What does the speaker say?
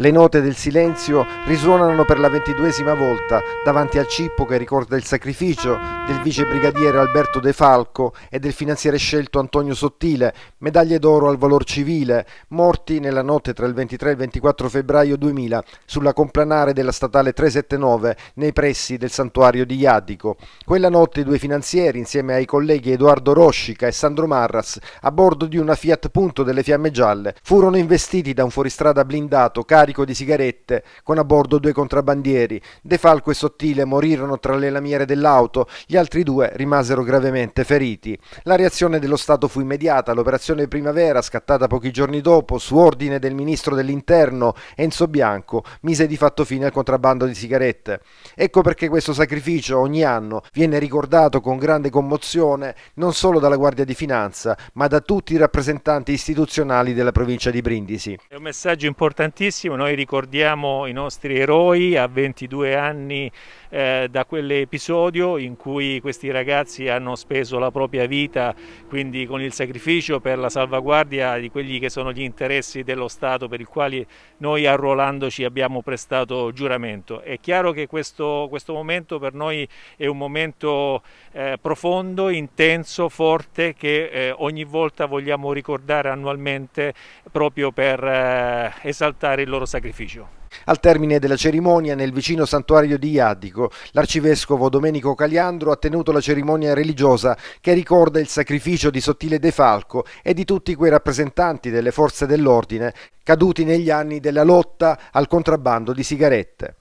Le note del silenzio risuonano per la ventiduesima volta davanti al cippo che ricorda il sacrificio del vicebrigadiere Alberto De Falco e del finanziere scelto Antonio Sottile, medaglie d'oro al valor civile, morti nella notte tra il 23 e il 24 febbraio 2000 sulla complanare della statale 379 nei pressi del santuario di Iadico. Quella notte i due finanzieri, insieme ai colleghi Edoardo Roscica e Sandro Marras, a bordo di una Fiat Punto delle Fiamme Gialle, furono investiti da un fuoristrada blindato carico carico di sigarette, con a bordo due contrabbandieri. De Falco e Sottile morirono tra le lamiere dell'auto, gli altri due rimasero gravemente feriti. La reazione dello Stato fu immediata, l'operazione Primavera, scattata pochi giorni dopo, su ordine del ministro dell'Interno Enzo Bianco, mise di fatto fine al contrabbando di sigarette. Ecco perché questo sacrificio ogni anno viene ricordato con grande commozione non solo dalla Guardia di Finanza, ma da tutti i rappresentanti istituzionali della provincia di Brindisi. È un messaggio importantissimo noi ricordiamo i nostri eroi a 22 anni eh, da quell'episodio in cui questi ragazzi hanno speso la propria vita, quindi con il sacrificio per la salvaguardia di quelli che sono gli interessi dello Stato per i quali noi arruolandoci abbiamo prestato giuramento. È chiaro che questo, questo momento per noi è un momento eh, profondo, intenso, forte che eh, ogni volta vogliamo ricordare annualmente proprio per eh, esaltare il loro sacrificio. Al termine della cerimonia nel vicino santuario di Iadico, l'arcivescovo Domenico Caliandro ha tenuto la cerimonia religiosa che ricorda il sacrificio di Sottile De Falco e di tutti quei rappresentanti delle forze dell'ordine caduti negli anni della lotta al contrabbando di sigarette.